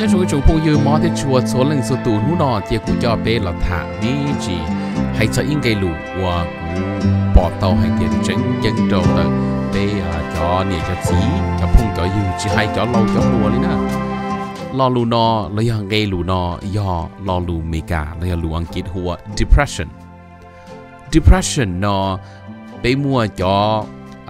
ยังช่วยชูผู้ยืมมอที่ชัวร์โซนึ่งสตูนู่นอเจียกูจอเปหลักฐานนี้จีให้ใช้อิงไกลูว่ากูปอดโตให้เดียนจังจังโตเตะจอเนี่ยจะสีจะพุ่งจอยืมจีให้จอเล่าจอรัวเลยนะลอลูนอเล้ยังไงลูนอย่อลอลูเมกาเล้ยังลูอังกฤษหัว depression depression นอไปมัวจอ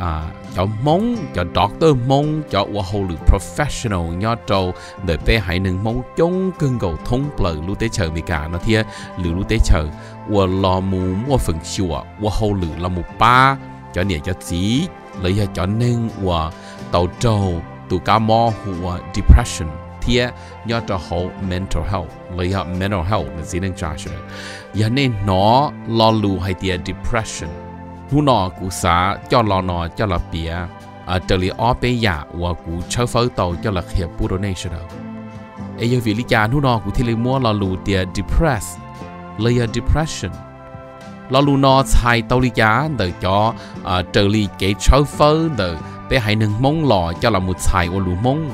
อ่า cho mong cho doctor mong cho wa hồ professional nho trâu để bé hãy nâng mong chung cưng cầu thông bờ lũ tế chờ mì cả nó thia lũ lũ tế chờ wa lo mù mua phần chùa wa hồ lự là ba cho nè cho chỉ lấy cho cho nên wa tàu trâu tụ ca mò hùa depression thia nho trâu hậu mental health lấy cho mental health là gì nên trả cho nên nó lo lù hay tia depression hu nọ cụ xã cho lò nọ cho lò bia ở trợ lý ở bây giờ và cụ chơi phơi tàu cho là hiệp bù đồ nation đâu ấy giờ vì lý cha nu nó cụ thì lấy mua là lù tiền depressed lấy depression là lù nọ thay tàu lý cha để cho ờ, trợ lý cái chơi phơi để bé hãy nâng mông lò cho là một thay ở lù mông,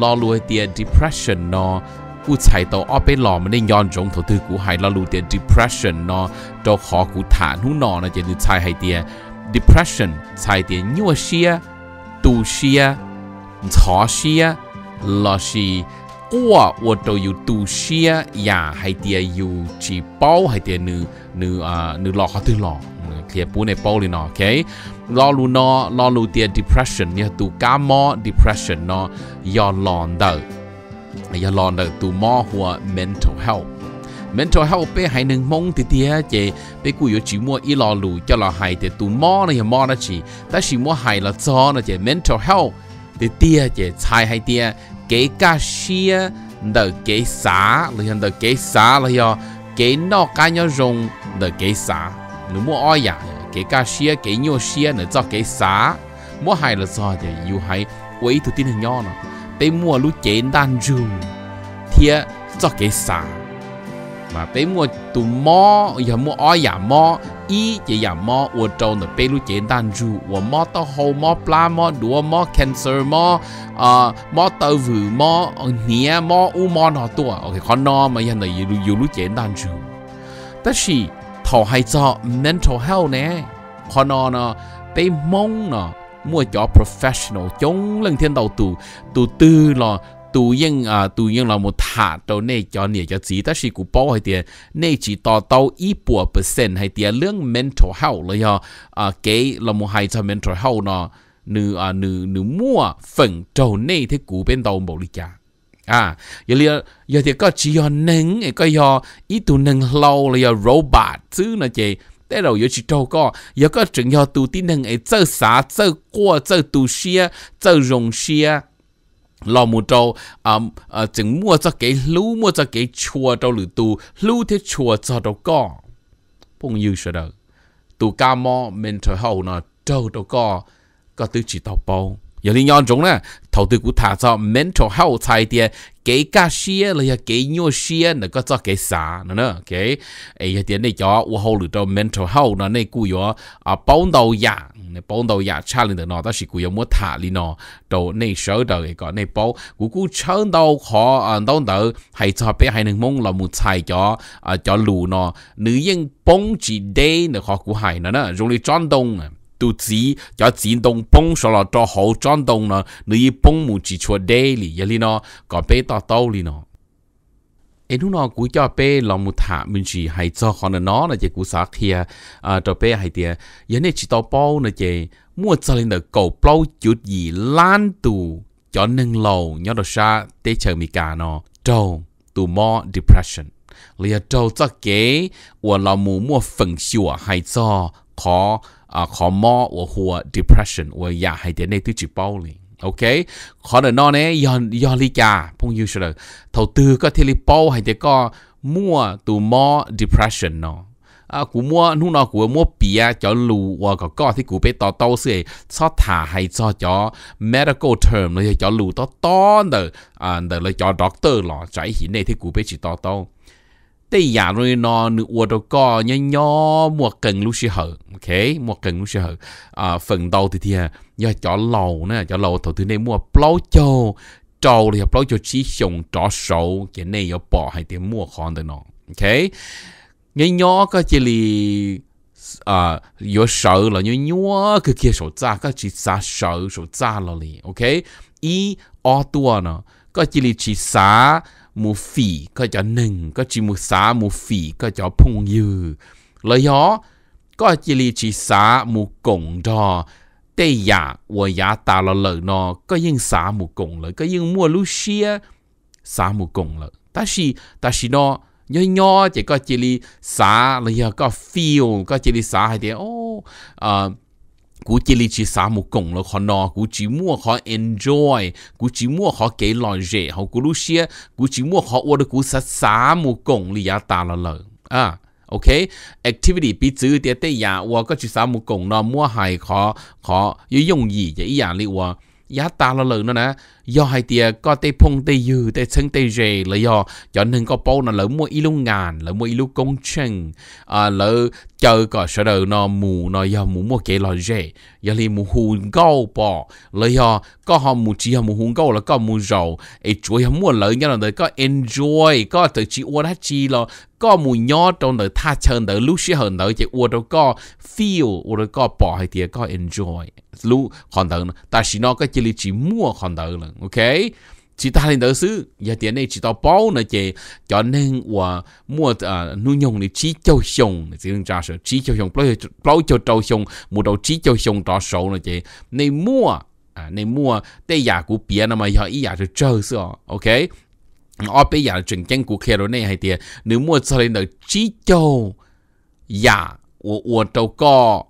lo lùi tiền depression nọ cú chạy tàu ở bên lò mà nên yon giống thổ thư cú hay là lù tiền depression nó cho khó cú thản hú nọ nó chỉ được chạy hay tiền depression chạy tiền nhiều xia tu xia chó xia lo xì, qua ô tô yêu tu xia nhà hay tiền yêu chỉ bao hay tiền nữ nữ à nữ lò khó thứ lò kia bố này bao liền nọ ok lo lu nó lo lu tiền depression nha tu cá mò depression nó yon lòn đời này giờ lon là tù mental health mental health bé hay nâng mong thì thì chị bé cú yếu chỉ mua ít lò lù cho là hay thì tù mò này mò nó chỉ ta chỉ mua hay là cho chị mental health thì tia chị sai hay tia cái ca xia đờ cái xã là hiện đờ cái xã là hiện cái nó cá nhau dùng đờ cái xã nếu mua oi ya dạ, cái ca xia cái nhau xia nữa cho cái xã mua hay là thì yêu hay quấy tụi tin hình nhau nữa mua 被摸路简单住，贴做给啥？mà bé mua tụ mò giờ mua ó giờ dạ mò ý chỉ giờ dạ mò ở trong nó bé lu chế đan ju ở mò tao hô mò pla mò đùa mò cancer mò ờ mò tao vử mò ờ, nhẹ mò u mò nó tua ok con nó mà giờ này lu yêu lu chế đan ju tất nhiên thầu hay cho mental health nè con nó nè, bé mông nè mua cho professional chống lần thiên đầu tù tù tư là tù yên à tù yên là một thả đầu này cho nè cho chỉ ta chỉ cụ bảo hay tiền nè chỉ tao tao ít bộ percent hay tiền lương mental health là do à cái là một hai cho mental health nó nữ à nữ nữ mua phần đầu này thì cụ bên đầu bảo lý cha à giờ liền giờ thì có chỉ do nâng cái có do ít tù nâng lâu là do robot chứ là chị แต่เราอยู่ที่โตก็有个重要度的能诶做啥做过做读些做容些。老母州啊啊，整么子给路么子给车到路都路的车走到个，朋友说的，都感冒 mental health 呢，走到个个都知道包。有啲人種咧，頭對股睇咗 mental health 差啲，cái cá xia là cái nhua xia nó có cho cái xả nó nữa cái ấy tiền này cho u hậu được mental health nó này cú yo à bao đầu ya dạ. ừ, này bao đầu dạ, lên được nó đó là cú yo mua thả li nó đầu này sợ đầu cái cái này bao cú cú chân đầu khó à đầu đầu hay cho bé hay nên mong là một chạy cho à cho lù nó nữ nhân bông chỉ đây nó khó cú hay nó nữa rồi lại chọn đông à tu chỉ cho chỉ đông bông sau là cho hậu tròn đông nó nếu bông mù chỉ chua đê lì giờ lì nó có bé to to lì nó em lúc nó cú cho bé lòng một thả mình chỉ hay cho con nó là chỉ cú sáng kia à cho bé hay tiệt giờ này chỉ tao bao là mua cho lên được cầu bao chút gì lan tù cho nâng lầu nhớ đồ xa tê chờ mì cả nó trâu tù mò depression lìa trâu cho kế của lòng mù mua phần xùa hay cho khó à khó mò và hùa depression và ya hay thế này tôi chỉ bao liền ok khó là nó nè do do lý cả phong yêu sờ thầu tư có thể lý bao hay thế có mua tụ mò depression nó à cú mua nu cú mua bia cho lù và có có thì cú bé to to sẽ cho thả hay cho cho medical term là cho lù to to nữa à nữa là cho doctor lo trái hình này thì cú bé chỉ to tây giả rồi nó nữ ua đâu có nhớ nhớ mua cần lúc xí hở ok mua cần lúc xí hở à, phần đầu thì thì nhớ à, chó lầu nè chó lầu thầu thứ này mua plau châu trâu thì plau châu chỉ dùng chó sầu cái này có bỏ hay tiếng mua con tới nó ok nhớ nhớ có chỉ là à, có sợ là nhớ nhớ cứ kia sổ ra cái chỉ xa sợ sổ ra là liền ok ý o tua nó có chỉ là chỉ xa มูฟี่ก็จะหนึ่งก็จิมูสามูฟี่ก็จะพงยือเลยยอก็จิลีจิสามูกงจอเตยาวยาตาเราเลยนอก็ยิ่งสามูกงเลยก็ยิ่งมัวลูเชียสามูกงเลยแต่สิแต่สินอย่อยๆจะก็จิลีสาเลยก็ฟิลก็จิลีสาให้เดียวโอ้เอ่อกูจิลิจิสามุกงแล้วขอนอกูจิมั่วขอ enjoy กูจิมั่วขอเกลอยเจเขากูรู้เชียกูจิมั่วขออวดกูสัสามุกงลียาตาละเลยอ่า OK activity 比只点点呀，我个去啥木工呢？摸海可可有用意，也一样的我也打了人了呢。do hai tia có tê phong tê dư tê sân tê rề là do cho nên có bao nó lỡ mua ít ilu ngàn lỡ mua ít ilu công trình à, lỡ chờ có sở đồ nó mù nó do mù mua kế lo rề do li mù hùn gâu bỏ lỡ do có họ mù chỉ họ mù hùn gâu là có mù rầu ấy chuối họ mua lỡ nhau là có enjoy có tự chỉ uống hết chi lo có mù nhỏ trong đời tha chân đời lúc xí hơn đời chỉ uống đâu có feel uống đâu có bỏ hay thì có enjoy lúc còn đời ta chỉ nó cái chỉ li chỉ mua còn đời là ok chỉ ta lên đỡ xứ giờ tiền này chỉ tao bao nữa chị cho nên và mua à nuôi nhông này chỉ cho sông chỉ đừng trả sợ chỉ cho sông bao bao cho trâu sông mua đầu chỉ cho sông trả sầu nữa chị này mua à này mua tây giả của bia nó mà giờ ý giả được chơi xưa ok ở bên giờ chuyển chân của kia rồi này hay tiền nếu mua cho lên đỡ chỉ cho giả của của trâu co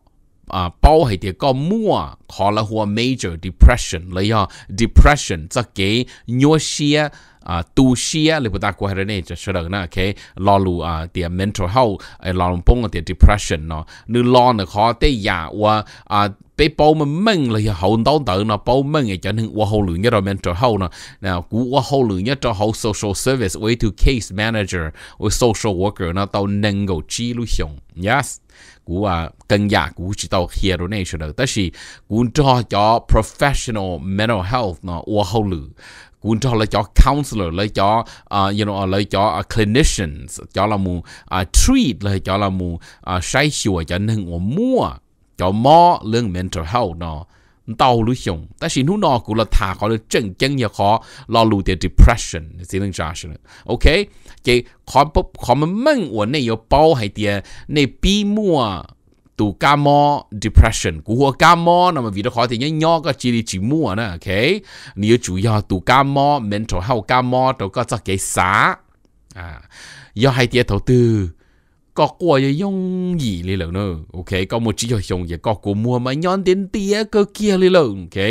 啊，包係啲個末，可能或 major depression 啦呀，depression 則嘅弱些啊，度些你不打過係呢，就說到呢，OK，老路啊，啲 mental health 誒，老路幫我啲 depression 咯，你老呢可啲呀，我啊。被包们闷了以后，到到呢包闷也叫你我后路一到面之后呢，那古我后路一之后，social service way to case manager 为 social worker 呢到能够记录上，yes。กูว่ากังยากูจิตเอาเฮียรู้ในชุดแต่สิกูจ่อจ่อ professional mental health เนาะว่าเขาหรือกูจ่อเลยจ่อ counselor เลยจ่ออ่า you know เลยจ่อ clinicians จ่อละมูอ่า treat เลยจ่อละมูอ่าใช้ชัวจ่อหนึ่งว่ามั่ว cho mò lương mental health nó đau lưu xong ta xin hú nó cũng là thả khỏi được chân chân nhà khó lo lũ tiền depression xin lưng trả xin ok cái khó bốc khó mà mừng của này yếu bao hay tiền này bi mua tụ ca mò depression của hoa ca mò nó mà vì đó khó thì nhớ nhỏ cái chỉ đi chỉ mua nè ok nếu chủ yếu tụ ca mò mental health ca mò đâu có cho cái xá à do hay tiền đầu tư có của ye yong yi li lo no ok có một chỉ yo yong ye có mua mà nhon đến tia cơ kia li lo ok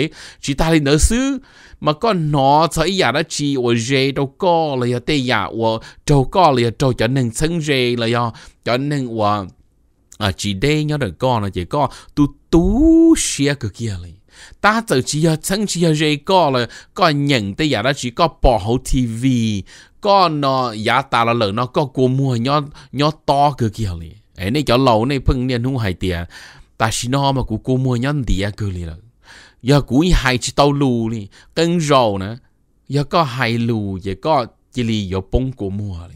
chỉ ta li nỡ sư mà con nó thấy ya đã chỉ wo je đâu có là ya te ya đâu có là đâu cho nên sân je là ya cho nên wo à chỉ đây nhớ được con là chỉ có tu tu cơ kia li ta tự chỉ ở sân chỉ ở je có là có nhận te ya đã chỉ có bỏ hậu tv có nó giá ta là lỡ nó có cua mua nhó nhó to cứ kia lì ấy này cho lâu này phưng niên hung hai tiền ta chỉ nó mà cú cua mua nhó tiền cứ liền, là giờ cú hai chỉ tàu lù lì cân rầu nữa giờ có hai lù giờ có chỉ lì giờ bông cua mua lì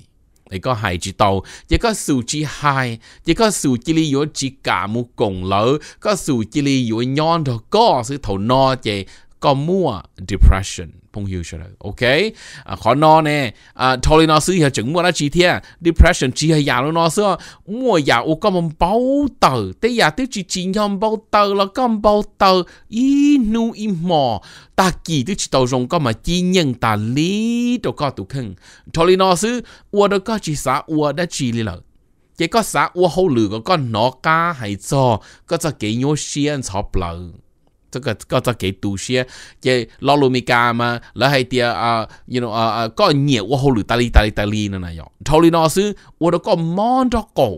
ấy có hai chỉ tàu giờ có sù chỉ hai giờ có sù chỉ lì giờ chỉ cả một cổng lỡ có sù chỉ lì giờ nhon rồi có sự thầu no chỉ còn mua depression phong hiểu cho ok à, khó no nè à, xứ hiệu chứng mua nó chỉ thế depression chỉ hay giả nó xưa mua giả u có một tờ tế giả tiêu chỉ chỉ nhom bao tờ là có một tờ ý nu ý mò ta kỳ tiêu chỉ tàu rồng có mà chi nhân ta lý đồ có tụ khăn thôi xứ ua đó có chỉ xã ua đã chỉ lý lợi chỉ có xã ua hậu lử có con nó cá hay cho có cho cái nhô xiên chọc lợi 这个个只给读些，即老路咪干嘛，然后啲啊，you know 啊啊，个热我好 lu 达哩达哩达哩呢那样，头里那时我都个忙着搞，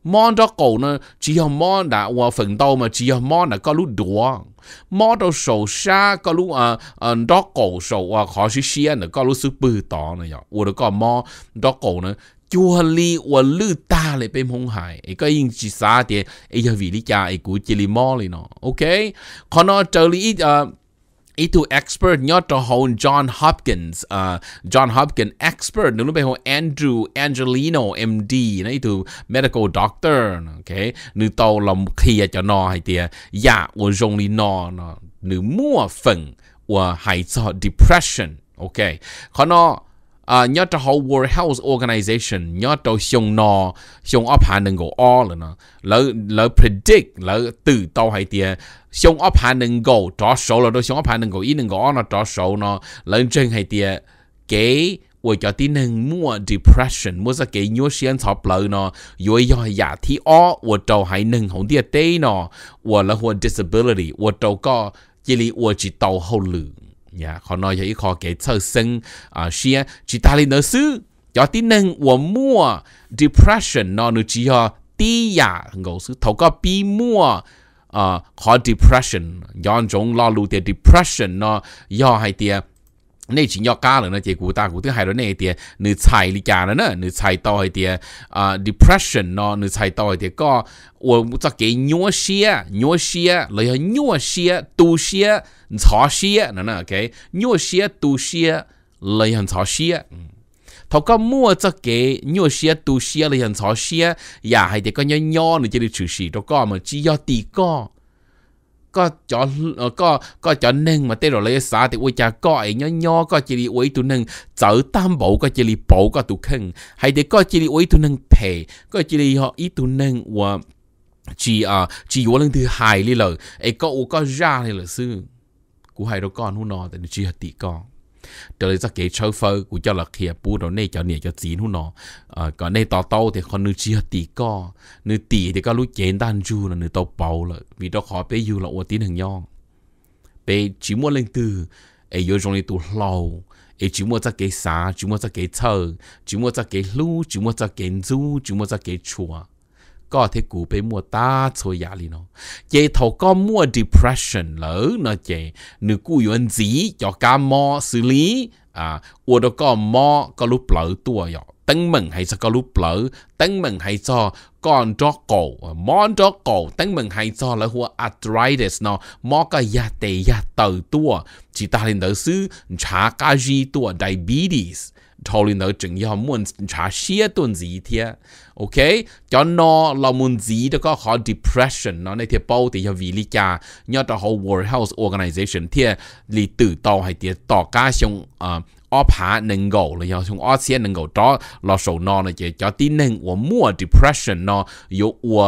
忙着搞呢，只要忙的我奋斗嘛，只要忙的个路多，忙到手下个路啊啊着搞手啊，好些些呢个路是不当那样，我都个忙着搞呢。chua li và lư ta lại bên hông hải ấy có yên chỉ xa thì ấy giờ vì lý cha ấy cũng chỉ li mò li ok còn nó trở li ít ít expert nhớ cho hồn John Hopkins uh, John Hopkins expert nếu bây hồn Andrew Angelino MD nó ít tu medical doctor ok nếu tàu lòng khi cho nó hay thì dạ và dùng li nó nó mua phần và hay cho depression ok còn nó à nhớ cho whole World Health Organization nhớ cho xung nọ xung ốp hà nâng gỗ o là nó lỡ lỡ predict lỡ từ tàu hay tiền xung ốp hà nâng gỗ trỏ số là đôi xiong ốp hà nâng gỗ ý nâng gỗ nó trỏ số nó lỡ trên hay tiền cái ôi cho tí nâng mua depression mua ra cái nhua xuyên thọp lợ nó yoi yo ya thi o ôi trâu hay nâng hổng tiền tê nó ôi là hồn disability ôi trâu có chỉ li ôi chỉ tàu hậu lử 呀，可能也可给出生啊，些其他的老师，要的能我摸 depression 那你只要低呀，我是透过笔摸啊，和 depression，有种老路的 depression 呢，要还的。那只要加了呢，结果大股都还有那一点，你猜你加了呢，你猜到一点啊，depression 咯，你猜到一点个，我这给尿血、尿血，然后尿血、毒血、潮血，那那 OK，尿血、毒血，然后潮血，嗯。他个么这给尿血、毒血，然后潮血，也还得个尿尿，你这里出血，这个么只要抵抗。có cho ờ, có có cho nên mà tê rồi lấy xã thì ôi cha có nhỏ nhỏ có chỉ đi ôi tụi nâng chở tam bộ có chỉ đi bộ có tụi khăn hay để có chỉ đi ôi tụi nâng thề có chỉ đi họ ít tụi nâng và chỉ à chỉ vô lần thứ hai đi lời ấy có ô có ra thì là sư của hai đứa con hú nó tại chỉ hạt tỷ con trở lại cái châu phơ của cho là kia bu đầu này cho nè cho chín hú nó ờ, còn này tao tao thì con nữ chia tỷ co nữ tỷ thì có lúc chén đan du là nữ tao bầu là vì đó khó bé du là ô tín hàng nhong, bé chỉ muốn lên từ ai vô trong này tụ lâu ai chỉ muốn ra cái xá chỉ muốn ra cái thơ chỉ muốn ra cái lu, chỉ muốn ra cái du chỉ muốn ra cái chùa có thể cụ bé mua ta cho giá chế thầu có mua depression lỡ nó chế nữ cụ yên gì cho cá mò xử lý à ua đó có lúc lỡ tua rồi tấn mừng hay cho có lúc lỡ tấn mừng hay cho con cho cổ món cho cổ tấn mừng hay cho là hua arthritis nó mò cái ya tê ya tờ tua chỉ ta lên đỡ xứ chả diabetes 头里头仲要问查些顿字贴，OK？叫那老们字的个好 World Health organization 贴，你 từ đầu hay 贴到家上啊。อผาหนึ่งกูเลยยองอ้อเสียหนึ่งกูจ้อเราสูนอนเลยจ้อที่หนึ่งว่ามั่ว depression นออยู่ว่า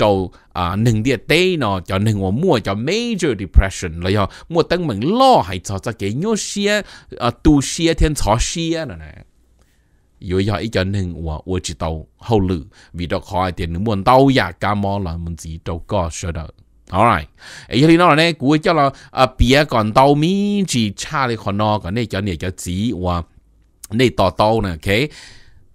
trâu à nâng địa tê nó cho nâng của mua cho major depression là do mua tăng mình lo hay cho cho cái nhớ xia à tu xia thiên chó xia nữa nè yếu do ý cho nâng của của chỉ tàu hậu lử vì đó khỏi tiền nâng muốn tàu ya cà mò là mình chỉ đâu có sợ đó alright ấy thì nó là nè của cho là à bia còn tàu mi chỉ cha đi còn nó còn nè cho nè cho chỉ của nè tàu tàu nè okay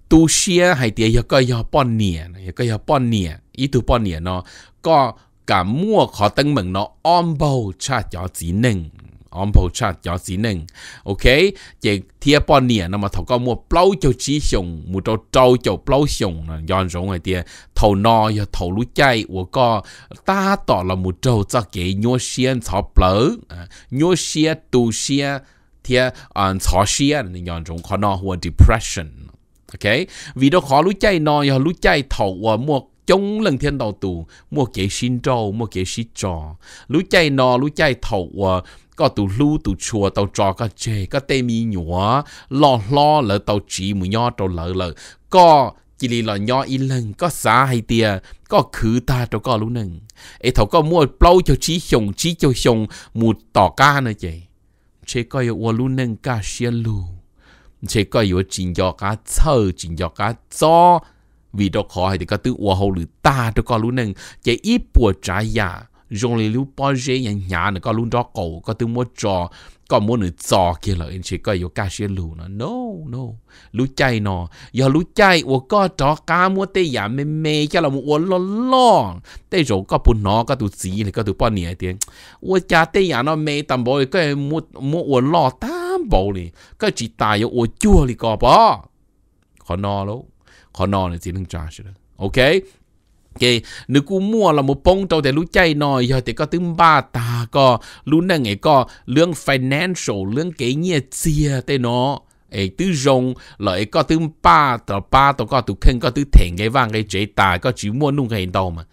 tu xia hay tiền yếu cái yếu bao nhiêu yếu cái yếu bao nhiêu ý tù bọn nó có cả mua khó tăng mừng nó ôm cha cho chỉ nâng ôm cha cho chỉ nâng ok chỉ thiệp bọn nó mà thầu có mua bao cho chỉ sùng mua cho trâu cho bao sùng là dọn rồi ngoài tiền thầu no giờ thầu lũ chay của có ta tỏ là một trâu cho cái nhua xiên thọ bỡ nhua xiên tu xiên thiệp ăn à, xiên là dọn rồi khó no hua depression ok vì đó khó lũ chay no giờ lũ chay thầu mua chống lần thiên đầu tù mua kế xin trâu mua kế xí trò lũ chay nò lũ chay thầu ờ, có tụ lũ tụ chùa tàu trò có chê có tê mi nhũa lo lo lỡ tàu chỉ mù nho tàu lỡ lỡ có chỉ lì lọ nho y lần có xá hay tia có khứ ta trâu có lũ nâng ấy thầu có mua bao cho trí chồng trí cho chồng mù tỏ ca nữa chê chê coi ô lũ nâng ca xia lù chê coi ô chín cho cá thơ chỉnh cho cá cho vì đó khó hay thì có tư ua hầu lử ta cho có luôn nâng chỉ ít bùa trái giả dùng lý lưu bao dễ nhà nhà nó có luôn đó cổ có tư mua trò có mua nửa trò kia là anh chỉ có yếu cá xe lù nó no no lú chay nó giờ lú chay ua có trò cá mua tê giả mê mê cho là mua ua lo lo tê rồi có bún nó có tụ gì này có tụ bao nhiêu tiền ua cha tê giả nó mê tầm bồi cái mua mua ua lo tam bồi này cái chỉ tài ua chua thì có bỏ khó no luôn khó nó là chỉ nâng trả rồi ok cái nếu cú mua là một bông tàu để lũ chạy nói giờ thì có tiếng ba ta có lũ này nghe có lương financial lương cái nhẹ chia tên nó ấy tư rong lại có tiếng ba tàu ba tàu có tụ khen có tiếng thèn cái vang cái chế tài có chỉ mua nung cái đầu mà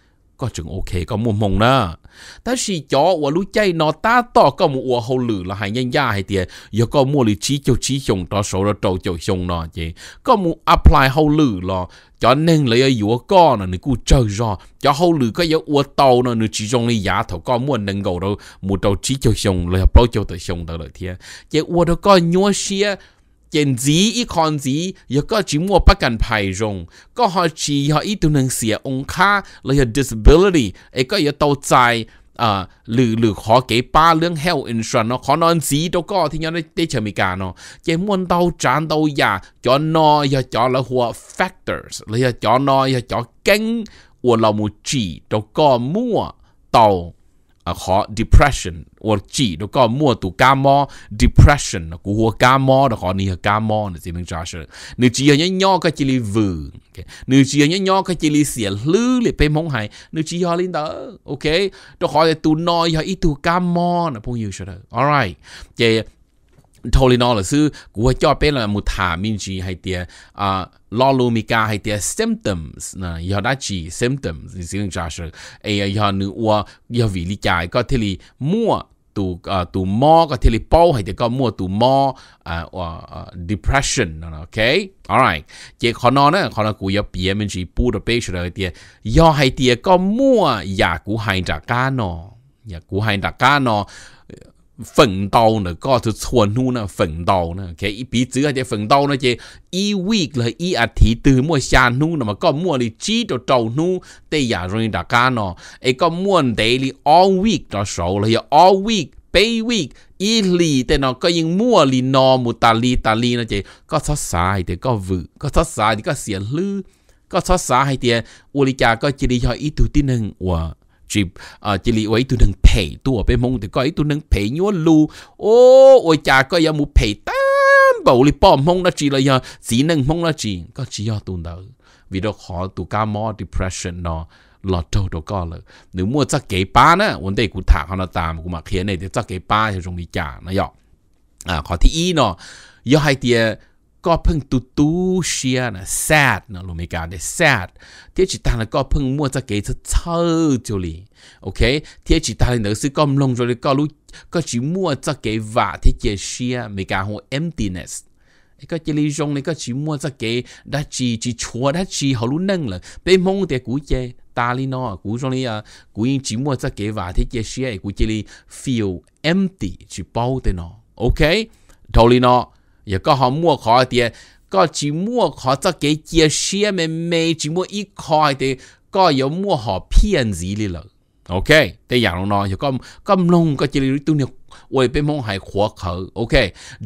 có ok có mua mông na ta chỉ cho và lúc chơi nó ta to có một ua hậu lử là hai nhân gia hay tiền giờ có mua lý trí cho trí dùng đó số đó trâu cho dùng nó chị có một apply hậu lử là cho nên lấy ở ua co là nữ cú chơi rồi cho hậu lử có giờ ua tàu nó nữ chỉ dùng lý giá thầu có mua nâng gầu đâu mua trâu trí cho dùng lấy bao cho tới dùng tới lợi thiệt chị ua đó có nhua xia tiền gì ít con gì giờ chỉ mua bắt cần phải dùng họ ít tu năng xỉa ông disability ấy có giờ tàu tài à lử lử ba lương health insurance nó khó non gì đâu có thì nhớ để chờ mình cả nó chỉ muốn chán đâu ya cho nó ya cho là hùa factors là ya cho nó ya cho kênh của là một chỉ đâu có mua tàu à khó depression hoặc chỉ nó có mua tụ ca mò depression nó cũng ca mò nó khó nì ca mò nó chỉ mình trả sợ nếu chỉ ở nhỏ cái chỉ li vừ nếu chỉ ở nhỏ cái chỉ li xỉa lư li pe mong hay nếu chỉ họ lên đó ok nó khó là tụ nói họ ít tụ ca mò nó không hiểu sợ alright thì totally là sư của cho là một thả hay tia à hay tia symptoms na yo symptoms thì xin trả sự ai yo nữ wa vì lý giải có thể là mua tụ tụ mò có thể là bao hay thì có mua tụ mò depression ok alright chỉ khó nó nữa khó nó cũng yo bia mình chỉ bu được hay tia yo hay tia có mua giả của hai trả cá nó giả của hai trả cá nó ฝตน粉刀呢，ก็คือชวนหูนนะฝต刀นะแค่อีปีเจื้ฝอจะ粉刀นะเจอีวีกเลยอีอาทิตย์ตื่นมัวชานูนะมันก็มัวลีจีตัวเจ้าหูแต่อย่ารู้ดักการเนาะไอ้ก็มัวเดลี่อ all week ตัวสาวเลย all week เปย์วีกอีลีแต่เนาะก็ยังมัวลีนอมุตาลีตาลีนะเจก็ทศสายแต่ก็วื้ก็ทศสาย่ก็เสียลื้อก็ทศสายเดียวอุลิจาก็จะได้ยออีตัวที่หนึ่งว่าจีบอ่าจิลิไว้ตัวหนึ่งเผยตัวไปมงแต่ก็ไอตัวหนึ่งเผยยววลูโอ้โอยจาก็ยังมูเผยตามเบาลิป้อมมงนะจีเลยยาสีหนึ่งมงนะจีก็จียอตัวเดาวิดอขอตัวก้ามอ depression เนาะลอดโตตัวก็เลยหรือมัวจะเก็บป้านะวันเด็กกูถามเขาตามกูมาเคลียร์ในเดี๋ยวจะเก็บป้าจะตรงนี้จ่านะยออ่าขอที่อีเนาะย่อให้เตียก็เพิ่งตุตูเชียนะแซดนะลูมิการเดแซดเที่ยจิตานะก็เพิ่งมั่วจะเกยจะเช่าจุลีโอเคเที่ยจิตาเลยเนือซื้อก็ลงจุลีก็รู้ก็จิมั่วจะเกยว่าที่เจเชียมิการหัว emptiness ก็จิลีจงนี่ก็จิมั่วจะเกยดัชจีจีชัวดัชจีเขารู้นั่งเลยเป็นมงแต่กูเจตาลีนอกูจงนี่อ่ะกูยิงจิมั่วจะเกยว่าที่เจเชียกูจิลี feel empty จิเป้าแต่นอโอเคทอลีนอยก็หอมมั่วขอเดียก็จีมั่วขอจะเกเจียเสียไม่ไม่จีมั่วอีคอยเดก็ยมั่วหอเพียนสีเลยล่ะโอเคแต่อย่างน้องยก็ก็ลงก็จะรู้ตัวเนี่ยวยไปมองหายขวักเขาโอเค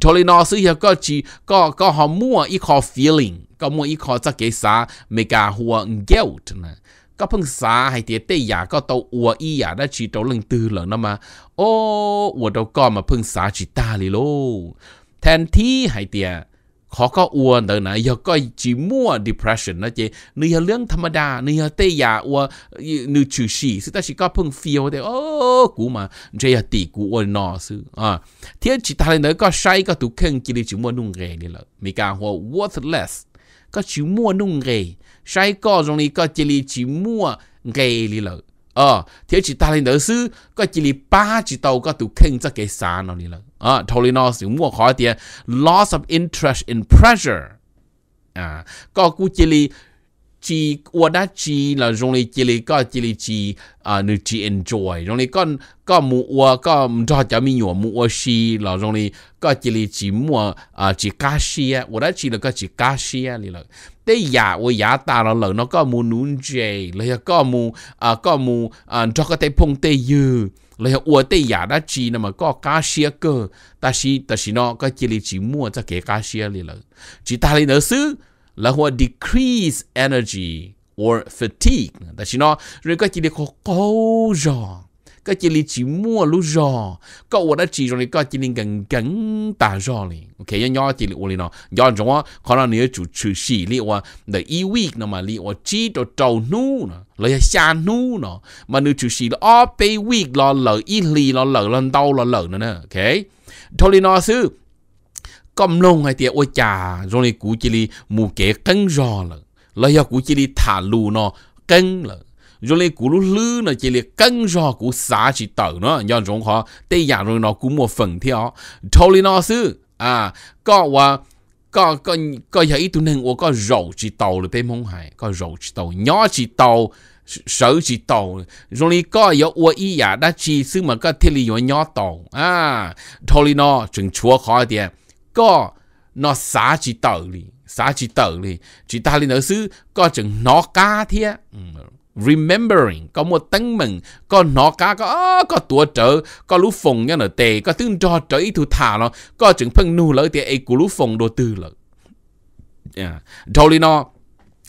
ทอลินอซย่งก็จีก็ก็หอมมั่วอีคอ feeling ก็มั่วอีคอจะเกสาไม่กาหัว guilt นะ ก็เพิ่งสาให้เตี้ยเต้ยาก็โตอัวอวอีอยาได้ชีโตเรื่องตื่อเหลอนะมา โอ้วัวตัวก็มาเพิ่งสาจิตาลีโลทนที่ให้เตียขอก็อ้วนแต่ไหนอย่าก็จีมั่ว depression นะเจเนื้อเรื่องธรรมดาเนื้อเตยาอ้วนนื้อชื่อชีสุดท้ตยชิก็เพิ่ง feel แต่โอ้กูมาเจียตีกูอ้วนนอซื่อ่าเทียนจิตาเลยเนื้อก็ใช้ก็ถูกเข่งกิริจีมั่วนุ่งเรนี่แหละมีการหัว worthless ก็จีมั่วนุ่งเรใช้ก็ตรงนี้ก็จิริจีมั่วเรนี่แหละ ờ chỉ ta lên đỡ sư có chỉ li ba chỉ tàu có tụ kinh cho cái xa nó đi là ờ thôi nó sự mua khó thì loss of interest in pressure à có cú chỉ li chỉ qua đã chỉ là chỉ li có chỉ li chỉ à ờ, chỉ enjoy dùng li con có mua có cho cho mình nhổ mua xí là dùng li có chỉ li chỉ mua à chỉ cá xí á qua chỉ là có chỉ cá te ya wo ya ta lo lo nó có mù nún je le có mù, mu a ko mu an cho ko te pong te yu le ya wo te ya da chi na mà có cá xia cơ ta shi ta shi nó có chi li chỉ mua cho kẻ cá xia li lo chỉ ta li no su là hoa decrease energy or fatigue ta shi nó rồi có chi li ko ko jong cái chỉ li chỉ mua lú rò có ở đó chỉ rồi có chỉ li gần gần ta rò li ok nhớ nhớ chỉ li uli nó nhớ chúng á có nó nhớ chủ chủ sĩ li wa the e week nó mà li wa chỉ đồ trâu nu nó lời xa nu nó mà nữ chủ sĩ là all pay week lo lợ ít li lo lợ lần đầu lo lợ nữa nè ok thôi li nó xứ cầm lông hay tiệt ôi chà rồi cú chỉ li mù kế cân rò lợ lời cú chỉ li thả lù nó cân lợ rồi lấy cú lú lư nó chỉ là cân rò cú xả chỉ tờ nó do chúng họ tây giả rồi nó cũng một phần theo thôi nó sư à có và có có có giấy tụi nên có rầu chỉ tàu là bên mông hải có rầu chỉ tàu nhỏ chỉ tàu sở chỉ tàu rồi đi có yếu ua ý giả đã chỉ sư mà có thiết lý yếu nhỏ tàu à thôi nó chừng chúa khó tiền có nó xả chỉ tàu đi xả chỉ tàu đi chỉ ta lên ở sư có chừng nó cá thế ừ, remembering có một tấn mừng, có nó cá có có tua trở có lũ phồng nhá nở tề có tương cho trở ít thu thả nó có chứng phân nu lỡ thì ấy của lũ phồng đồ tư lỡ yeah. đâu lý nó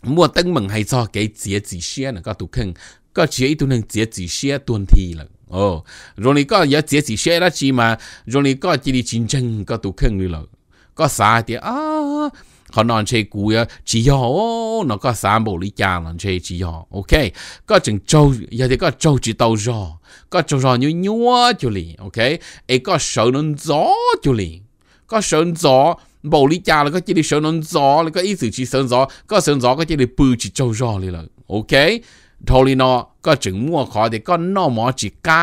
mua tấn mừng hay do cái chia chỉ xe này có tụ khăn có chia ít tụ nên chia chỉ xe tuần thì lỡ ồ rồi này có giờ chia chỉ xe đó chỉ mà rồi này có chỉ đi chiến tranh có tụ khăn lỡ có xa thì à เขานอนเชกูยจีฮอโอ้นก็สามบุริจางนอนเชจีฮอโอเคก็จึงโจยาที่ก็โจจีเตาจอก็โจจอยัวยัวจุลีโอเคไอ้ก็เสนนจอจุลีก็เสนจอบุริจางแล้วก็จีดีเสนนจอแล้วก็อีสื่อจีเสนจอก็เสนจอก็จีดีปือจีโจจอเลยเลยโอเคทอลีนอก็จึงมั่วขอเด็กก็นอหมอจีก้า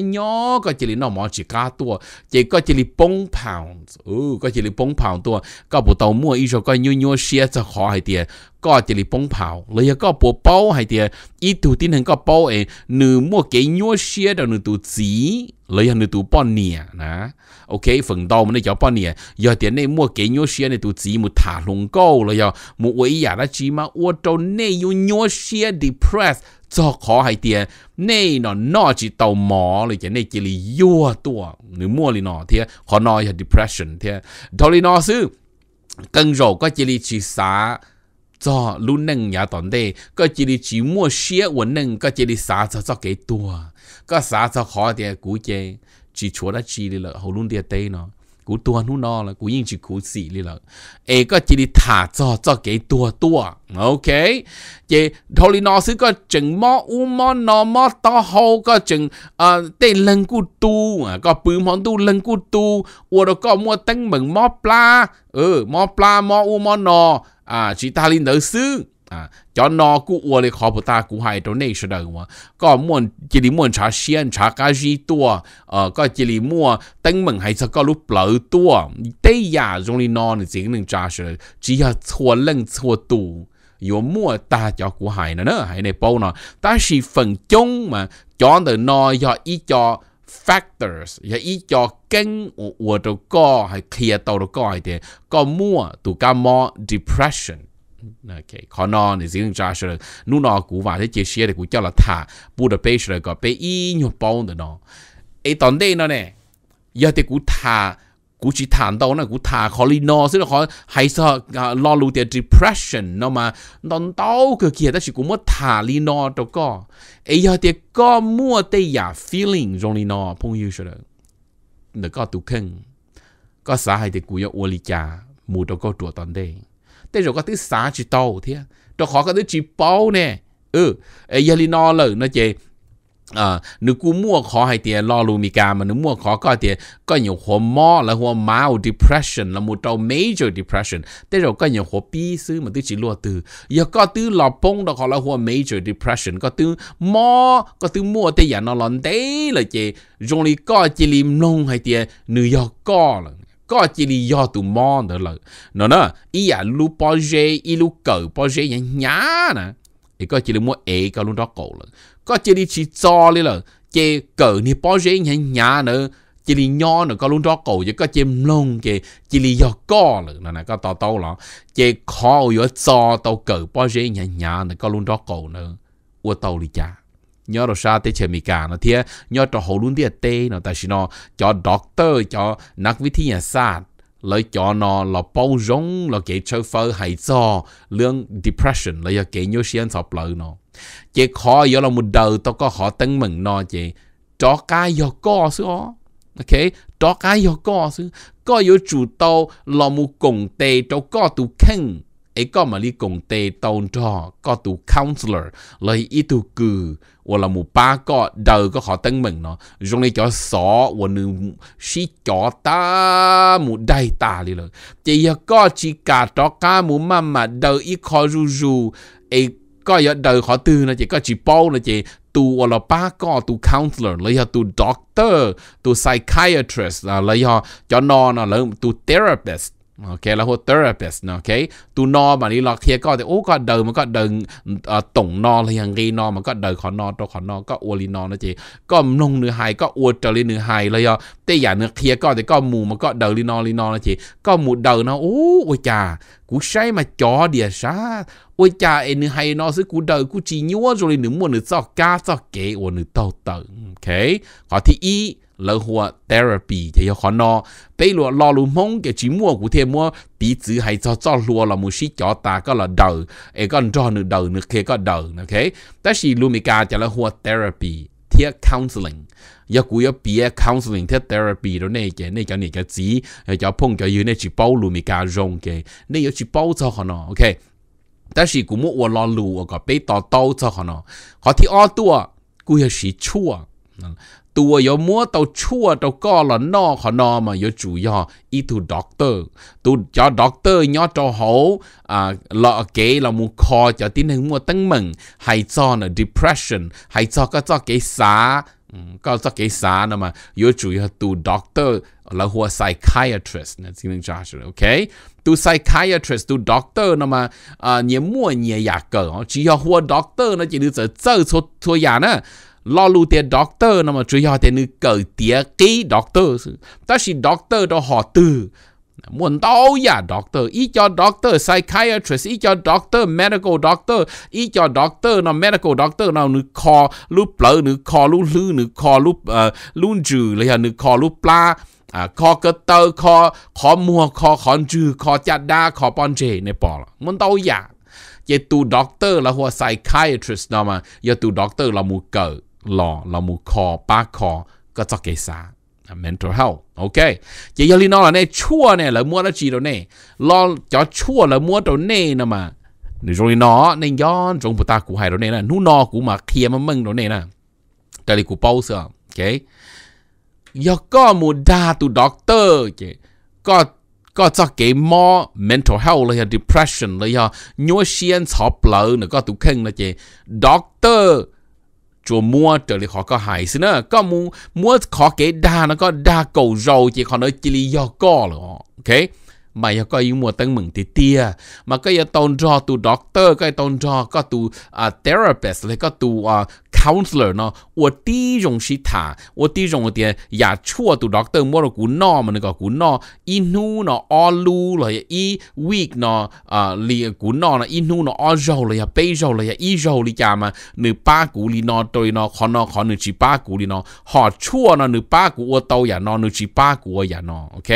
nhỏ nhỏ có chỉ là nó mò chỉ cá tua chỉ có chỉ là bông pounds ừ có chỉ là bông pound tua có bộ tàu mua ít rồi có nhiều nhiều xe cho họ hay tiền có chỉ là bông pound lấy có bộ bao hay tiền ít tụ tin hình có bao ấy nửa mua cái nhiều xe đó nửa tụ chỉ lấy hàng nửa tụ bao nè nè ok phần đầu mình cho bao nè giờ tiền này mua cái nhiều xe này tụ chỉ một thả lồng câu rồi giờ một ấy giờ đó chỉ mà ô tô này nhiều nhiều xe depressed cho khó hay tiền nay nó nó chỉ tàu mỏ rồi chỉ nay chỉ lì vua tua nếu mua lì nó thì khó nói là depression thì thôi thì nó xứ cần rồi có chỉ lì chỉ xả cho luôn nâng nhà tổn đề có chỉ lì chỉ mua xe quần nâng có chỉ lì xả cho cho cái tua có xả cho khó thì cú chê chỉ chúa đã chỉ lì là hầu luôn tiền tây nó กูตัวนู่นนอละกูยิ่งจุกูสี่เลยละเอก็จะได้ถ่าจอจอเกตัวตัวโอเคเจทอลีนอซึ่งก็จึงมออูมอนอมอต่อฮอก็จึงเอ่อได้เล่นกูตูอ่ะก็ปืนมอนตูเล่นกูตูอัวเราก็มัวตั้งเหมือนมอปลาเออมอปลามออูมอนออ่าจิตาลินเดอร์ซึ่ง啊，叫那古我的考不大古海都那时的我，个莫这里莫查先查噶是多，呃，个这里莫登门还是个路老多，对呀，容易拿你这个能扎实，只要错愣错多。有莫大叫古海呢呢，还那包呢，但是分钟嘛，讲的呢要一叫。factors 也一叫跟我我的个还 clear 到的个一点，个莫都干么 depression。okay khó nó thì riêng ra rồi nu nó cũ và thế chia sẻ thì cũng cho là thả Budapest rồi có bé y nhiều bao nữa nó ấy tận đây nó nè giờ thì cũng thả cũng chỉ thản đâu nó cũng thả khó lý nó chứ nó hay sợ à, lo lù depression nó mà nó đâu cơ kia đó chỉ cũng mất thả lý nó đâu có ấy giờ thì có mua tây giả feeling trong lý nó phong yêu rồi nó có tụ khen có xã hay thì cũng có ô lý mua đâu có trụ tận đây tới rồi có thứ xa chỉ tàu thế cho khó có thứ chỉ bao nè ừ ấy giờ đi nó lỡ nó chị à ờ, nếu cú mua khó hay tiền lo lù mì cà mà nếu mua khó có tiền có nhiều hồ mò là hồ mao depression là một trâu major depression thế rồi có nhiều hồ bi sư mà tôi chỉ lùa từ giờ có tư lò bông đó họ là hồ major depression có tư mò có tư mua thế giờ nó lòn đấy là chị rồi có chỉ lim nông hay tiền nữ giờ có là có chỉ lý do tụ mò nữa là nó nó ý à lu po dê ý lu cờ po dê nhá nhá nè thì có chỉ lý mua ế cả luôn đó cổ là có chỉ lý chỉ cho lý là chê cờ ni po dê nhá nhá nữa chỉ lý nho nữa có luôn đó cổ chứ có chỉ lông kì chỉ lý do có là nó này có tao tao là chê khó yếu cho tao cờ po dê nhá nhá nữa có luôn đó cổ nữa ua tao đi cha nhớ rồi sao tế chế mì cả nó thế nhớ cho hồ luôn tiệt tế, nó ta vì nó cho doctor cho nắc vi thiên sát lấy cho nó là bao rong là cái chơi phơ hay cho lương depression là cái nhớ xiên sập lợi nó chỉ khó giờ là một đời tao có họ tăng mừng nó chỉ cho cái giờ có xưa ok cho cái giờ có xưa có giờ chủ tao là một cùng tê cho có tu kinh ấy có mà đi cùng tế tàu trò có tu counselor lời ý tu cử hoặc là một ba có đời có họ tân mình nó trong này cho xó hoặc nữ sĩ cho ta một đại ta li rồi chỉ có chỉ cả cho cả một mà mà đời ý khó ru ru ấy có giờ đời họ tư nó chỉ có chỉ bao nó chỉ tu hoặc là ba có tu counselor lấy họ tu doctor tu psychiatrist à, lấy họ cho nó là lấy tu therapist โอเค แล้วหัวเทอร์เปสโอเคตูนอมันนี้ล็อกเทียก็แต่โอ้ก็เดิมมันก็เดินต่งนอเลยยังรีนอมันก็เดินขอนอตัวขอนอก็อวลีนอนะเจก็นงเนื้อหายก็อวดจะลีเนื้อหายเลยอ่ะเตย่าเนื้อเทียก็แต่ก็หมูมันก็เดินลีนอลีนอนะเจก็หมูเดิมนะโอ้โอ้จ้ากูใช้มาจ่อเดียซาโอ้จ้าเอ็นเนื้อหายนอซึกูเดินกูจีนัวจะลีหนึ่งมือหนึ่งซอกกาซอกเกอเนึ่งเต่าเต๋อโอเค ขอที่อี lỡ hoa therapy thì họ nó bây lúa lo lù mông cái chỉ mua của thêm mua bị chữ hay cho cho lúa là một sĩ cho ta có là đầu ấy con cho nữa đầu nữa kia có đầu ok ta chỉ lúa mình cả cho là hoa therapy thiết counseling giờ cú giờ bia counseling thiết therapy đó này cái này cho này cái gì cho phong cho yêu này chỉ bao lúa mình cả rong cái này chỉ bao cho họ nó ok ta chỉ cũng mua lo lù ở bây tao tao cho họ nó họ thì ở tua cú giờ chỉ chua ตัวยมัวตัวชั่วตัวก็ละนอขอนอมายจุยออีทูด็อกเตอร์ตูจอด็อกเตอร์ยอจอหอ่าละเกละมูคอจะติหนึ่งมัวตั้งมึงไฮจอนะ depression ไฮจอก็จอเกสาก็จอเกสานะมายจุยอตูด็อกเตอร์ละหัว psychiatrist นะจริงจังจ้าโอเคตู psychiatrist ตู doctor นะมาอ่าเนี่ยมั่วเนี่ยอยากเกิดจีฮหัว doctor นะจีดูจะเจอชัวยานะลอลูเตียด็อกเตอร์นะมาช่วยยาเตนึกเกิดเตียกีด็อกเตอร์ต่สิด็อกเตอร์ตัวหอตือมันโตอย่าด็อกเตอร์อีจอด็อกเตอร์ไซคายาทริสอีจอด็อกเตอร์เมดิคอลด็อกเตอร์อีจอด็อกเตอร์นาเมดิคอลด็อกเตอร์นาหนึ่คอรูปเปลือหนึ่คอรูปลื้อหนึ่คอรูปเอ่อรูนจืดเลยฮะหนึ่คอรูปลาคอกระเตอร์คอคอมัวคอคอนจืดคอจัดดาคอปอนเจในปอลมันโต้อย่าเจตูด็อกเตอร์เราหัวสไคายาทริสนามาเจตูด็อกเตอร์เละมูเกอร lo, lò mù kho ba kho có cho cái sa mental health ok giờ nó này chua này là mua nó chỉ đâu này lo cho chua là mua đâu này nè mà rồi nó nên do trong bụi ta hay đâu này là nu nó mà kia mà mừng đâu này nè đây là cũng bao giờ ok giờ có mua đa tu doctor ok có có cho cái mò mental health là depression là nhúa xiên sọp lợ nữa có tụ khăn là chị doctor chùa mua trở lại họ có hại xin á mua mua khó kể đa nó có đa cầu rầu chỉ họ nói chỉ lý do có là ok mày có yêu mua tăng mừng thì tia mà cái tôn cho tu doctor cái tôn cho có tu à, therapist là có tu à, counselor nó tôi đi dùng sĩ thả đi dùng tiền giả chua tu doctor mua rồi cú no nó có cú no inu nó olu rồi i week nó à no inu nó o rau rồi bây rau i rau nửa ba cú li nó tôi nó khó nó khó nửa chỉ ba cú li nó họ chua nó nửa ba cú ô tàu giả nó nửa chỉ ba cú giả nó ok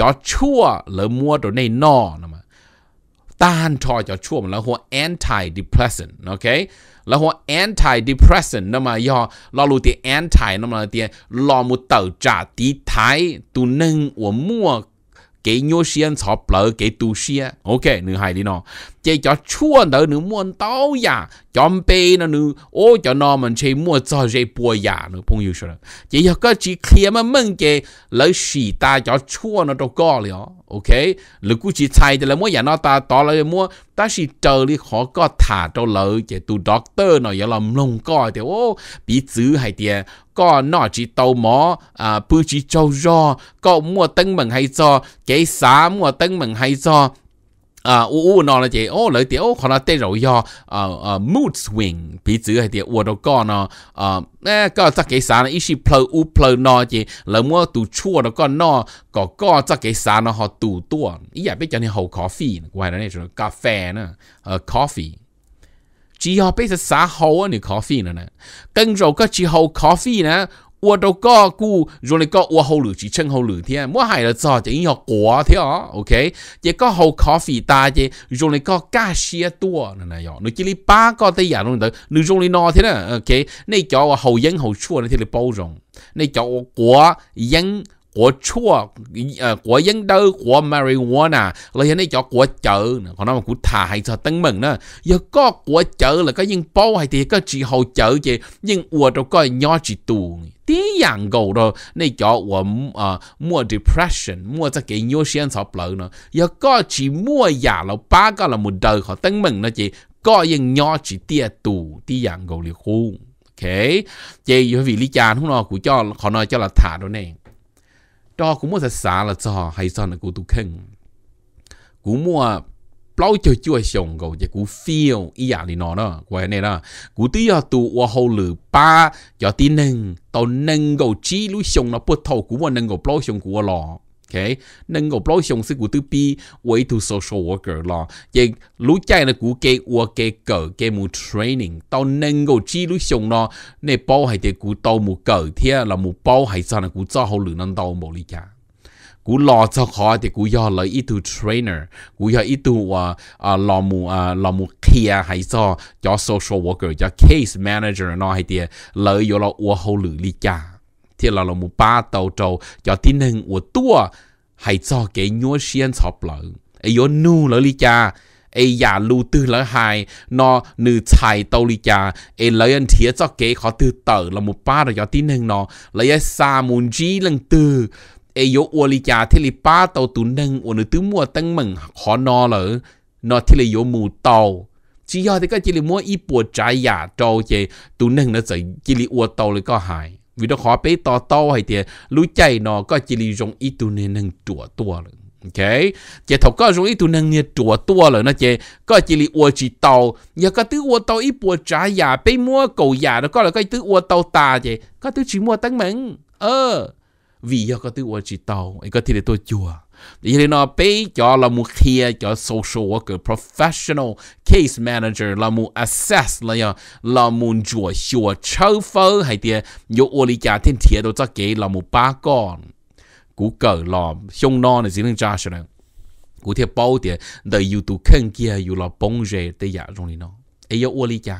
cho chua lỡ mua đồ này nọ mà tan cho cho chua mà là hoa anti depressant ok hoa anti depressant nó mà do lo lu tiền anti nó mà tiền lo mu tẩu trả tí thái tu nâng của mua cái nhô xiên xóa bờ cái tu xia ok nữ hài đi nọ chỉ cho chua đỡ nữa muốn tao ya chọn bê nó nữa ô cho nó mình chỉ mua cho dễ bùa ya nữa phong yêu rồi chỉ cho cái chỉ kia mà mình cái lấy xì ta cho chua nó đâu có liền ok lúc cũng chỉ thay thì là mua ya nó ta to là mua ta chỉ chờ đi khó có thả cho lợi chỉ tu doctor nó giờ làm lông coi thì ô bị chữ hay tiền có nó chỉ tàu mỏ à bự chỉ châu do có mua tân mình hay cho cái xá mua tân mình hay cho 啊，我我拿了这，哦，那点我看到带肉呀，啊啊，mood swing，鼻子还点我都讲呢，啊，那个这给啥呢？一是 play 五 play 那这，那么读错了个那个个这给啥呢？好读多，伊也别叫你好 coffee，我还那说咖啡呢，呃，coffee。只要被是啥好啊？你 coffee 了呢？跟着个只好 coffee 呢？我都讲过，如你讲我好路是称好路天，我系了做就要果天，OK？一个好 coffee 大嘅，如你讲加些多，那那样，你这里八个的人弄得，你如你哪天呢？OK？你叫我好英好处，你这里包容，你叫我果英。của chua uh, à, của dân đơ của marijuana là hiện nay cho của chợ còn nói mà của thả hay cho tấn mừng đó giờ có của chợ là có những bao hay thì có chỉ hậu chợ chị nhưng ủa đâu có nhỏ chỉ tù tí dạng gầu rồi này cho ủa uh, à, mua depression mua cho cái nhiều xuyên sọp lợ nữa giờ có chỉ mua giả là ba cái là một đời họ tấn mừng đó chị có những nhỏ chỉ tia tù tí dạng gầu liệt khu ok chị vì lý cha không nó của cho họ nói cho là thả đó nè cho cú mua sẽ xả là cho hay sao là cú tu khen cú mua bao giờ chưa xong cầu chỉ cũng feel ý à đi nó đó quay này đó cú tí giờ tu qua hậu lử ba giờ tí nâng tao nâng cầu chỉ lối xong nó bắt đầu cú mua nâng cầu bao xong cũng lò OK，能够老相是古都比维度 social worker 啦，也如在呢古给我给个给木 training 到能够记录上咯，你包系得古到木个天啦，木包系真系古做好 lu 能到木里家。古老就好啲，古要嚟一度 trainer，古要一度啊啊老母啊老母 care 係做，有 social worker，有 case manager 咯係啲，嚟有咯我好努力㗎。thì là là một ba đầu trâu, cho tin hình của tua hay cho cái nhúa xiên sọp lỡ ấy yếu nu lỡ lý cha ấy giả lưu tư lỡ hai nó nữ chạy tàu lý cha ấy lấy anh thiệt cho cái khó tư tờ là một ba rồi cho tin hình nó lấy ấy xa muốn gì lần tư ấy yếu ua lý cha thì lý ba tàu tù nâng ua nữ tư mua tăng mừng khó nó lỡ nó thì lý yếu mù tàu chỉ do thì cái chỉ là mua ít bùa trái giả trâu chê tù nâng nó sẽ chỉ là ua tàu lý có hai vì nó khó bế to to hay thì lũ chạy nó có chỉ lì rong ít tu nên nâng chùa tua rồi ok chị thọc có rong ít tu nâng nhẹ chùa tua rồi nó chị có chỉ lì ua chỉ tàu giờ có tứ ua tàu ít bùa trả già bế mua cầu già nó có là có tứ ua tàu ta, chị có tứ chỉ mua tăng mệnh ờ vì giờ có tứ ua chỉ tàu ấy có thể để tôi chùa vậy nó bé cho là một kia cho social worker professional case manager là một assess là nhờ là một chuột chuột châu phơ hay tiền yo oli cha thiên thiệt đồ cho kế là một ba con cú cờ là xông non này chỉ nên cha sao cú thiệt bao tiền đời youtube khen kia yo là bông rề tây giả trong này nó ấy yo oli cha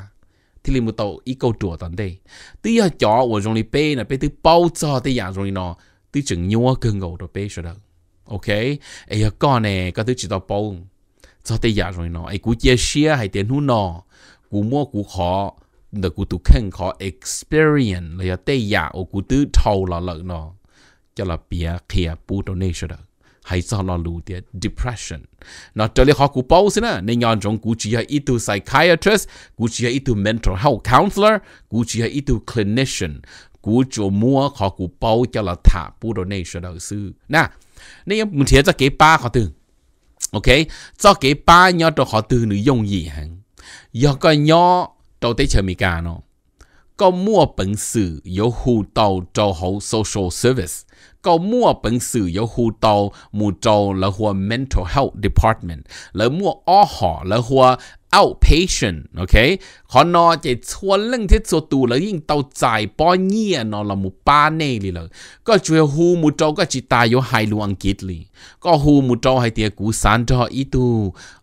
thì liền một tàu câu chùa tận đây tí giờ chó này bé này bé thứ cho tây giả nó tí chừng nhua cơn gầu đồ bé sao đâu ok ai con này có thứ chỉ tao bao cho tây giả rồi nó ai cú chia sẻ hay tiền hú nó cú mua cú khó được cú tụ khen khó experience là tây giả ô cú tứ thầu là lợi cho là bia kia bù donation đó hay sao là lù tiệt depression nó trở lại họ cú bao xin à nên nhon trong cú chỉ hay ít tu psychiatrist cú chỉ hay mental health counselor cú chỉ hay clinician cú chỗ mua họ cú bao cho là thả bù donation đó sư nè nếu muốn thiệt cho cái ba họ từ ok cho cái ba nhớ cho họ từ nữ dùng gì hẳn do cái nhớ đầu tới chờ mỹ cả nó có mua bản sự có hù tàu cho họ social service ก็มั่วเป็นสื่อยหูโตมูโจแล้วหัว mental health department แล้วมั่วอ้อหอแล้วหัว outpatient ok ขอนอจะชวนเรื่องที่ตัวตูแล้วยิ่งเตาจ่ายป้อนเงียนอละมูป้าเน่เลยเลยก็ช่วยหูมูโจก็จิตายโยไฮลวงกิตลีก็หูมูโจให้เตียกูสานจออีตู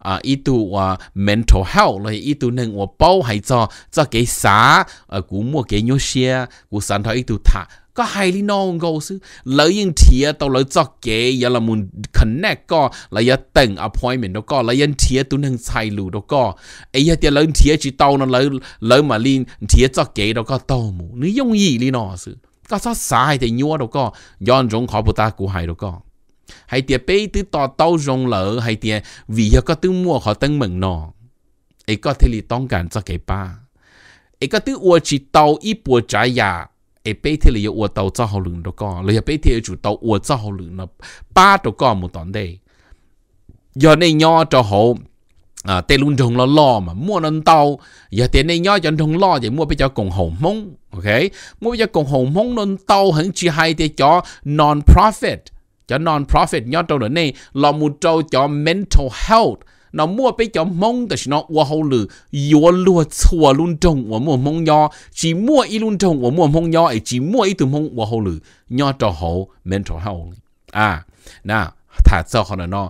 อ่าอีตูว่า mental health เลยอีตูหนึ่งว่าเป้าให้จอจะเกษาอ่ากูมั่วเกยโยเชียกูสานทออีตูท่าก็ให้ลีน้องกูซื้อแล้วยังเทียตัวเราจอกเกยยาละมุนคอนเนคก็แล้วยังตึง appointment แล้วก็แล้วยังเทียตัวนึงใช้ลูแล้วก็ไอ้ยาเดียวแล้วเทียจีเต้านั่นแล้วแล้วมาลีเทียจอกเกยแล้วก็เต้าหมูนี่ยงยี่ลีน้อซื้อก็ซะสายแต่ยัวแล้วก็ย้อนจงขอบุตากูให้แล้วก็ให้เตียไปตื้อต่อเต้าจงเหลอให้เตียวีก็ตื้อมั่วขอตึงเหมืองนอไอ้ก็เทลีต้องการจอกเกยป้าไอ้ก็ตื้ออวจีเต้าอีปัวจ่ายยาไอ้เป้ที่เลยอวดตัวเจ้าหลุนตัวก็เลยเป้ที่จู่ตัวอวดเจ้าหลุนนะป้าตัวก็มุตอนเดยย้อนในย่อจะหอ่าเตลุนทงล้อล้อมามั่วนันเตาอย่าเตในย่อจนทงล้ออย่ามั่วไปเจ้ากงหงมงโอเคมั่วไปเจ้ากงหงมงนันเตาหังจีไฮเตจอ non profit จอ non profit ย่อตัวเนี่ยเรามุดเจ้าจอ mental health nó mua bây giờ mong tới nó ua hậu lử yếu lúa chua luôn trồng ua mua mong nho chỉ mua ít luôn trong ua mua mong nho ấy chỉ mua ít từ mong ua hậu lử nho cho hậu mental health à nà thả cho họ nó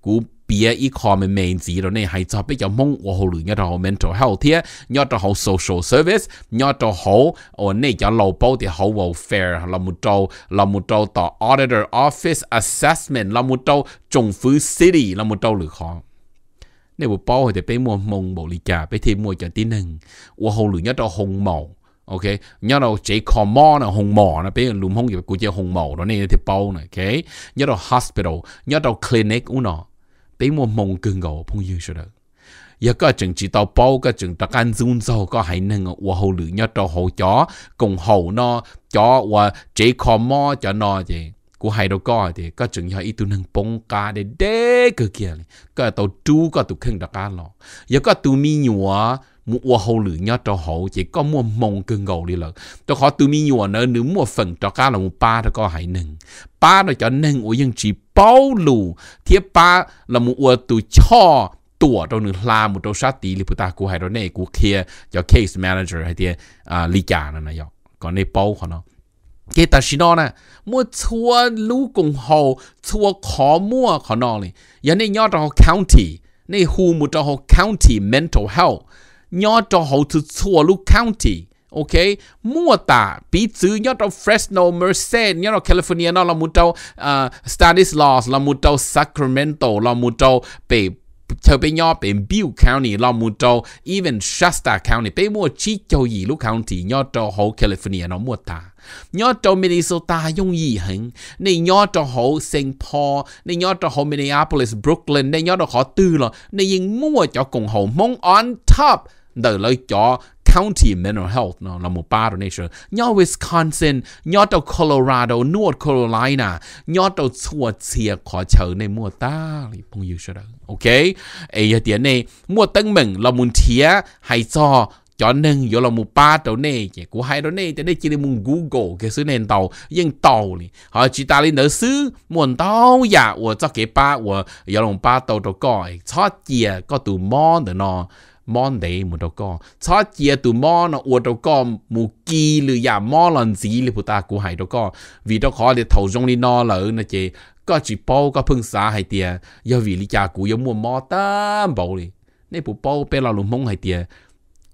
cú bia y khó mình mình này hay cho bây giờ mong của hồ lửa nhớ cho mental health thế nhớ cho hồ social service nhớ cho hồ ở này cho lâu bao thì hồ welfare là một trâu là một trâu tờ auditor office assessment là một trâu trồng phứ city là một trâu lửa khó ในบุปอจะไปมัวมงบอกลิจ่าไปทีมัวจันตีหนึ่งว่าหงหรือยัดเราหงหมอโอเคยัดเราเจคอมอนะหงหมอนะไปลุมหงอยู่กูเจหงหมอตอนนี้ที่ปอนะโอเคยัดเรา hospital ยัดเรา clinic อุนอไปมัวมงกึ่งกับพงยืนสุดเลย也个整只到包个整只干中手个还能个我后留一到后脚，共后呢脚我这块么就那的。กูให้ดอกก็เดก็จึงอยากอีตัวหนึ่งปงกาเดเด็กก็เกี่ยก็ตัวจูก็ตัวขึ้นดอกกาหรอกยังก็ตัวมีหนัว mua ua hậu lử nhớ cho hậu chỉ có mua mông cơ ngầu đi lợ tôi khó từ mi nhùa nữa nếu mua phần cho cá là mua ba cho có hãy nâng ba là cho nâng ua dân chỉ bao lù thiết ba là mua ua từ cho tủa trong nửa la một trong sát tí li puta của hãy đó này của case manager hay tiền à lý trả nó này còn này bao họ chế ta xin nè mua chua lũ cùng hồ chua khó mua khó nó này giờ này nhớ cho county này hù một cho county mental health nhớ cho hồ chua chua lũ county ok mua ta bí chữ nhớ trong Fresno Merced nhớ California nó là một trong uh, ờ, Stanislaus là một trong Sacramento là một trong Bay 特别要变 Bill County even Shasta County 被莫去州一路 County 要州好 California 老木大，要州 Minnesota 用易很，你要州好 Saint Paul，你要州好 Minneapolis Brooklyn, mua cho Brooklyn，你要州好对了，你应莫叫共好蒙 on top the lo cho county mental health nó là một ba rồi nè nhỏ Wisconsin nhỏ tàu Colorado North Carolina nhỏ tàu chùa chia khó chờ này mua ta thì phong yêu sao đó ok ấy giờ tiền này mua tân mình là muốn thía hay cho cho nên vô là một ba tàu này chỉ của hai tàu này thì đây chỉ là muốn google cái sự nền tàu nhưng tàu này họ chỉ ta lên nữa xứ muốn tàu giả dạ, của cho cái ba của vô ba tàu tàu còi cho chia có tụ mò nữa nó Monday มุตโกชอเจียตุมอนอวดโกมุกีหรือยามอลันสีหรือพุตากูหายโกวีตขอเดี๋ยวถูจงนี่นอเหลอนะเจก็จีโป้ก็พึ่งสาหายเตียยาวีลิจากูยมัวมอตามบ่เลยในปุโป้เป็นเราลุมงหายเตีย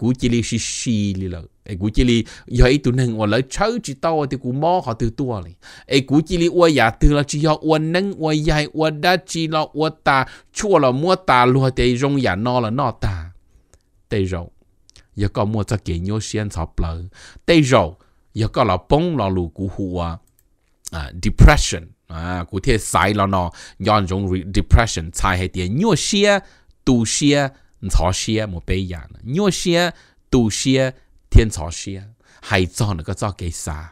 กูจิลีชิชีลีเลยไอ้กูจิลียาไอ้ตัวหนึ่งว่าเลยเชื่อจิตโตที่กูมอเขาตัวตัวเลยไอ้กูจิลีอวยอยากตัวละจียาอวนนึ่งอวยใหญ่อวดดัชจีเราอวดตาชั่วเรามัวตาลัวใจรงอย่านอละนอตา tê rầu giờ có mua cho kỹ nhau xiên sọp lờ tê rầu giờ có là bông là lù cú hùa à, à, depression à cụ thể sai là nó nhon giống depression sai hay tiền nhau xia tu xia thọ xia một bề yàn nhau xia tu xia thiên thọ xia hay cho nó có cho cái sa,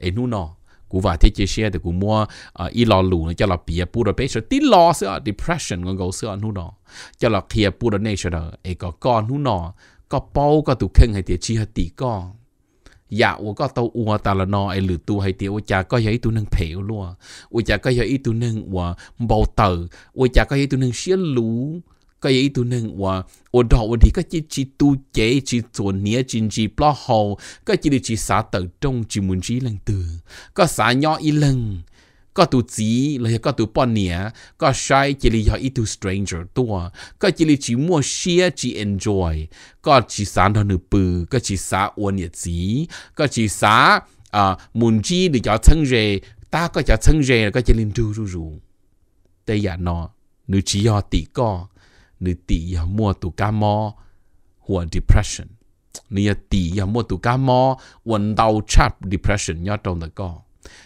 ấy nu nó cú và thế chia sẻ thì cú mua ờ, y lò lù cho là bia bù đó bây giờ tí lo sữa depression con gấu sữa nu cho là kia bù đó này có con nu nó có bao có tụ khen hay tiệt chi hay tỷ con dạ ủa có tàu ủa ta là ai lử tu hay tiệt ủa chả có giấy tu nâng phèo luôn ủa chả có giấy tu nâng ủa bầu tờ ủa chả có giấy tu nâng xía lú cái ý tôi nên và ở đó ở thì các chị chỉ tu chế chỉ tổ nghĩa chỉ chỉ lo hậu các chị chỉ xả tự trong chỉ muốn chỉ lần từ có xả nhỏ ý lần có tu chỉ là có tu bọn nghĩa có sai chỉ là ý tu stranger tua có chỉ chỉ mua share chỉ enjoy có chỉ xả nó nửa bự có chỉ xả uốn nhật chỉ có chỉ xả à, muốn chỉ được cho thân rề ta có cho thân rề có chỉ linh ru ru ru tây giả nó chỉ do tỷ co mua 你第一摸到感冒或 depression，你要第一摸到感冒，揾到 hoa depression mua chắp depression, nhớ trong đó 要中得個。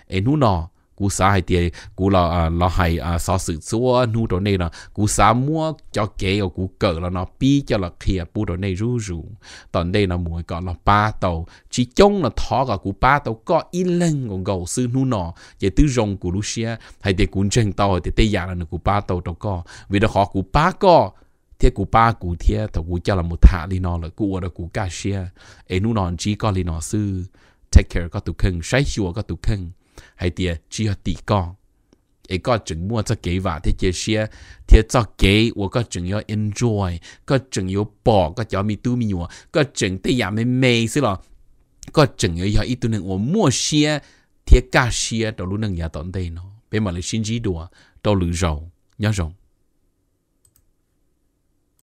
誒，นู่嗱，古啥係啲古啦啊，啦係啊，少少做นู่度呢啦，古啥摸叫幾個古腳啦，嗱，B 叫啦 K 啊，古度呢如如，但呢啦每個啦八度，其中啦拖個古八度個一零個舊事นู่嗱，亦都用古路些係啲古正道係啲啲嘢啦，古八度度個，為咗學古八個。thế cụ ba cụ thế thầu cụ cho là một thả li nó là cụ ở đó cụ ca xe ấy nu nón chỉ có li nó sư take care có tụ khưng sai chùa có tụ khưng hay tiệt chỉ có tỷ con ấy có chừng mua cho kế và thế chế xe thế cho kế và có chừng yêu enjoy có chừng yêu bỏ có cho mi tu mi nhua có chừng tây nhà mi mê xí lo có chừng yêu ít tu nương và mua xe thế ca xe đầu lúc nương nhà dạ tận đây nó bên mà là xin chỉ đùa đầu lử rầu nhớ rồng